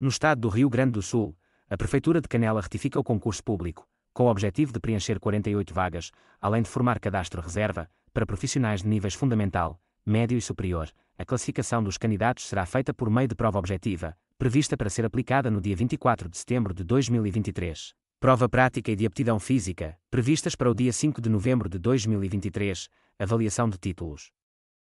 No estado do Rio Grande do Sul, a Prefeitura de Canela retifica o concurso público, com o objetivo de preencher 48 vagas, além de formar cadastro reserva, para profissionais de níveis fundamental, médio e superior. A classificação dos candidatos será feita por meio de prova objetiva, prevista para ser aplicada no dia 24 de setembro de 2023. Prova prática e de aptidão física, previstas para o dia 5 de novembro de 2023, avaliação de títulos.